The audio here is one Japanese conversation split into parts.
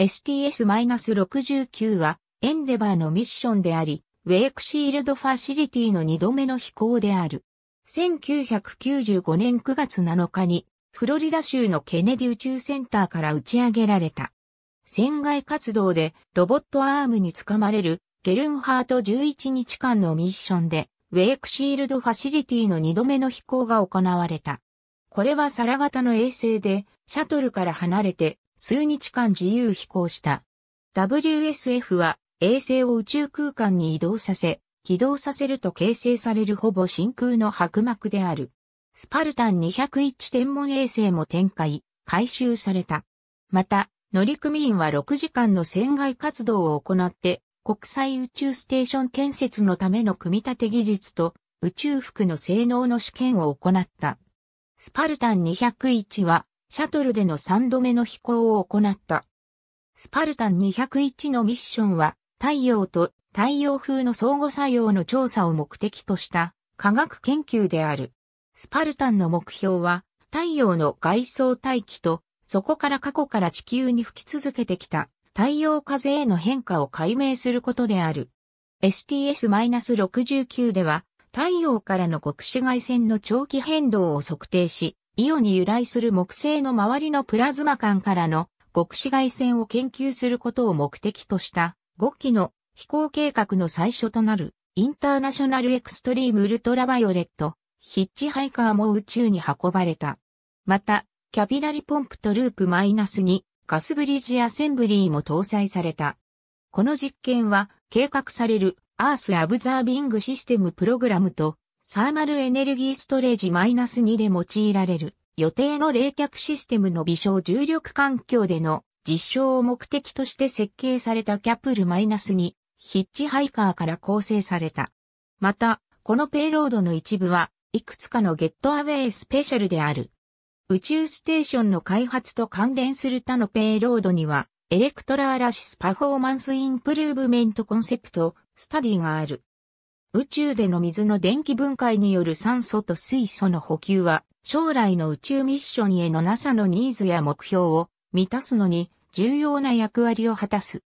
STS-69 はエンデバーのミッションであり、ウェイクシールドファシリティの2度目の飛行である。1995年9月7日に、フロリダ州のケネディ宇宙センターから打ち上げられた。船外活動でロボットアームにつかまれるゲルンハート11日間のミッションで、ウェイクシールドファシリティの2度目の飛行が行われた。これはサラ型の衛星で、シャトルから離れて数日間自由飛行した。WSF は衛星を宇宙空間に移動させ、起動させると形成されるほぼ真空の白膜である。スパルタン201天文衛星も展開、回収された。また、乗組員は6時間の船外活動を行って、国際宇宙ステーション建設のための組み立て技術と宇宙服の性能の試験を行った。スパルタン201はシャトルでの3度目の飛行を行った。スパルタン201のミッションは、太陽と太陽風の相互作用の調査を目的とした科学研究である。スパルタンの目標は、太陽の外装大気と、そこから過去から地球に吹き続けてきた太陽風への変化を解明することである。STS-69 では、太陽からの極紫外線の長期変動を測定し、イオに由来する木星の周りのプラズマ間からの極紫外線を研究することを目的とした5機の飛行計画の最初となるインターナショナルエクストリームウルトラバイオレットヒッチハイカーも宇宙に運ばれた。また、キャピラリポンプとループマイナス2ガスブリッジアセンブリーも搭載された。この実験は計画されるアースアブザービングシステムプログラムとサーマルエネルギーストレージ -2 で用いられる予定の冷却システムの微小重力環境での実証を目的として設計されたキャプル -2 ヒッチハイカーから構成された。また、このペイロードの一部はいくつかのゲットアウェイスペシャルである。宇宙ステーションの開発と関連する他のペイロードにはエレクトラーラシスパフォーマンスインプルーブメントコンセプトスタディがある。宇宙での水の電気分解による酸素と水素の補給は、将来の宇宙ミッションへの NASA のニーズや目標を満たすのに重要な役割を果たす。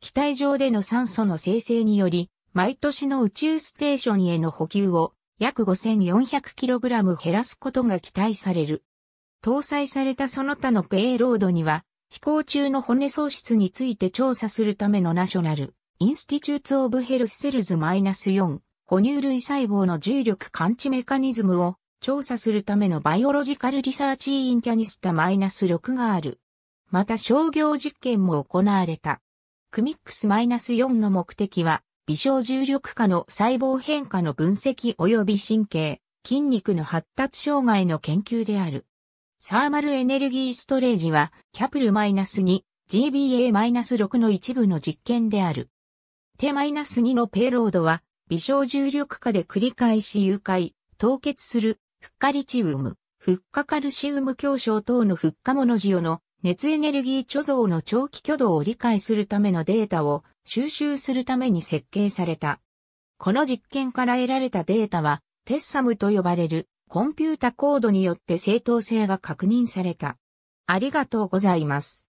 機体上での酸素の生成により、毎年の宇宙ステーションへの補給を約 5400kg 減らすことが期待される。搭載されたその他のペイロードには、飛行中の骨喪失について調査するためのナショナルインスティチューツ・オブ・ヘルス・セルズ -4、哺乳類細胞の重力感知メカニズムを調査するためのバイオロジカル・リサーチ・イン・キャニスタ -6 がある。また商業実験も行われた。クミックス -4 の目的は、微小重力下の細胞変化の分析及び神経、筋肉の発達障害の研究である。サーマルエネルギーストレージは、キャプル -2、GBA-6 の一部の実験である。ス2のペイロードは、微小重力下で繰り返し誘拐、凍結する、フッカリチウム、フッ化カルシウム強症等のフッ化モノジオの熱エネルギー貯蔵の長期挙動を理解するためのデータを収集するために設計された。この実験から得られたデータは、テッサムと呼ばれるコンピュータコードによって正当性が確認された。ありがとうございます。